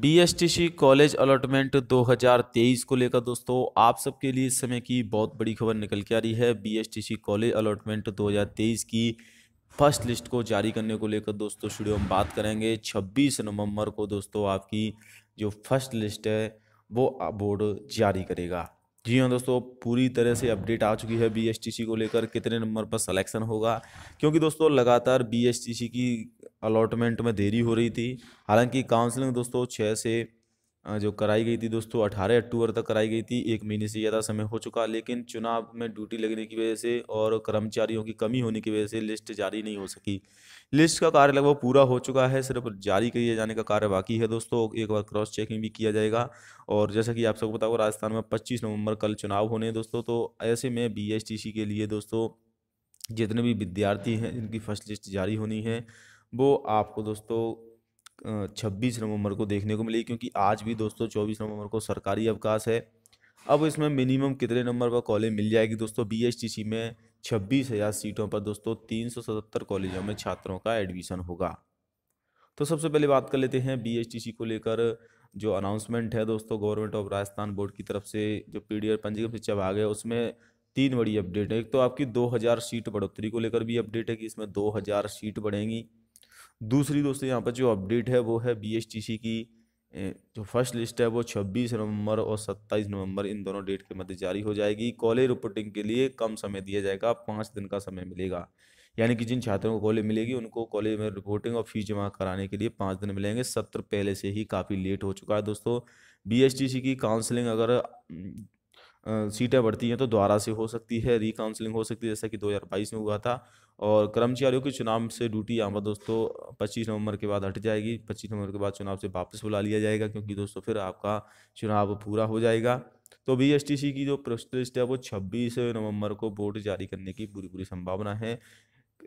B college allotment 2023 को लेकर दोस्तों आप सबके लिए इस समय की बहुत बड़ी खबर निकल के आ रही है बी कॉलेज अलॉटमेंट 2023 की फर्स्ट लिस्ट को जारी करने को लेकर दोस्तों स्टूडियो हम बात करेंगे 26 नवंबर को दोस्तों आपकी जो फर्स्ट लिस्ट है वो बोर्ड जारी करेगा जी हाँ दोस्तों पूरी तरह से अपडेट आ चुकी है बीएसटीसी को लेकर कितने नंबर पर सिलेक्शन होगा क्योंकि दोस्तों लगातार बीएसटीसी की अलॉटमेंट में देरी हो रही थी हालांकि काउंसलिंग दोस्तों छः से जो कराई गई थी दोस्तों अठारह अक्टूबर तक कराई गई थी एक महीने से ज़्यादा समय हो चुका लेकिन चुनाव में ड्यूटी लगने की वजह से और कर्मचारियों की कमी होने की वजह से लिस्ट जारी नहीं हो सकी लिस्ट का कार्य लगभग पूरा हो चुका है सिर्फ जारी किए जाने का कार्य बाकी है दोस्तों एक बार क्रॉस चेकिंग भी किया जाएगा और जैसा कि आप सबको बताओ राजस्थान में पच्चीस नवम्बर कल चुनाव होने हैं दोस्तों तो ऐसे में बी के लिए दोस्तों जितने भी विद्यार्थी हैं जिनकी फर्स्ट लिस्ट जारी होनी है वो आपको दोस्तों छब्बीस नवंबर को देखने को मिलेगी क्योंकि आज भी दोस्तों चौबीस नवंबर को सरकारी अवकाश है अब इसमें मिनिमम कितने नंबर पर कॉलेज मिल जाएगी दोस्तों बी में छब्बीस हज़ार सीटों पर दोस्तों तीन सौ सतहत्तर कॉलेजों में छात्रों का एडमिशन होगा तो सबसे पहले बात कर लेते हैं बी को लेकर जो अनाउंसमेंट है दोस्तों गवर्नमेंट ऑफ राजस्थान बोर्ड की तरफ से जो पी डी पंजीकृत शिक्षा भाग है उसमें तीन बड़ी अपडेट है एक तो आपकी हज़ार सीट बढ़ोतरी को लेकर भी अपडेट है कि इसमें दो सीट बढ़ेंगी दूसरी दोस्तों यहाँ पर जो अपडेट है वो है बी की जो फर्स्ट लिस्ट है वो 26 नवंबर और 27 नवंबर इन दोनों डेट के मध्य जारी हो जाएगी कॉलेज रिपोर्टिंग के लिए कम समय दिया जाएगा पाँच दिन का समय मिलेगा यानी कि जिन छात्रों को कॉलेज मिलेगी उनको कॉलेज में रिपोर्टिंग और फीस जमा कराने के लिए पाँच दिन मिलेंगे सत्र पहले से ही काफ़ी लेट हो चुका है दोस्तों बी की काउंसलिंग अगर सीटें बढ़ती हैं तो दोबारा से हो सकती है रिकाउंसलिंग हो सकती है जैसा कि 2022 में हुआ था और कर्मचारियों के चुनाव से ड्यूटी यहाँ पर दोस्तों पच्चीस नवंबर के बाद हट जाएगी पच्चीस नवंबर के बाद चुनाव से वापस बुला लिया जाएगा क्योंकि दोस्तों फिर आपका चुनाव पूरा हो जाएगा तो बी की जो लिस्ट है वो छब्बीस नवम्बर को वोट जारी करने की पूरी पूरी संभावना है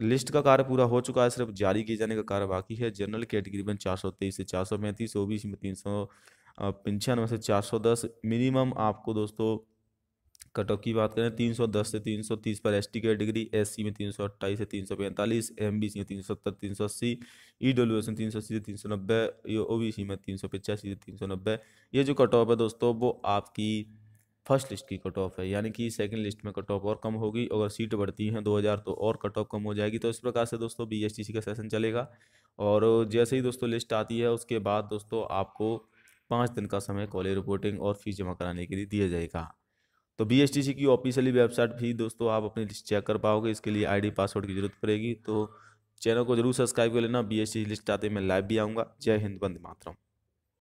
लिस्ट का कार्य पूरा हो चुका है सिर्फ जारी किए जाने का कार्य बाकी है जनरल कैटेगरी में चार सौ तेईस से चार सौ पैंतीस ओबीसी में तीन सौ पंचानवे से चार सौ दस मिनिमम आपको दोस्तों कट ऑफ की बात करें 310 से 330 पर एस टी की डिग्री एस सी में 328 से 345 एमबीसी में 370 380 ईडब्ल्यूएस में 380 से 390 ओबीसी में 385 से 390 ये जो कट ऑफ है दोस्तों वो आपकी फर्स्ट लिस्ट की कट ऑफ है यानी कि सेकंड लिस्ट में कट ऑफ और कम होगी अगर सीट बढ़ती हैं 2000 तो और कट ऑफ कम हो जाएगी तो इस प्रकार से दोस्तों बी का सेशन चलेगा और जैसे ही दोस्तों लिस्ट आती है उसके बाद दोस्तों आपको पाँच दिन का समय कॉलेज रिपोर्टिंग और फीस जमा कराने के लिए दिया जाएगा तो बी एस टी सी की ऑफिशियली वेबसाइट भी दोस्तों आप अपनी लिस्ट चेक कर पाओगे इसके लिए आईडी पासवर्ड की जरूरत पड़ेगी तो चैनल को जरूर सब्सक्राइब कर लेना बी एस टी लिस्ट आते मैं लाइव भी आऊँगा जय हिंद बंद मातरम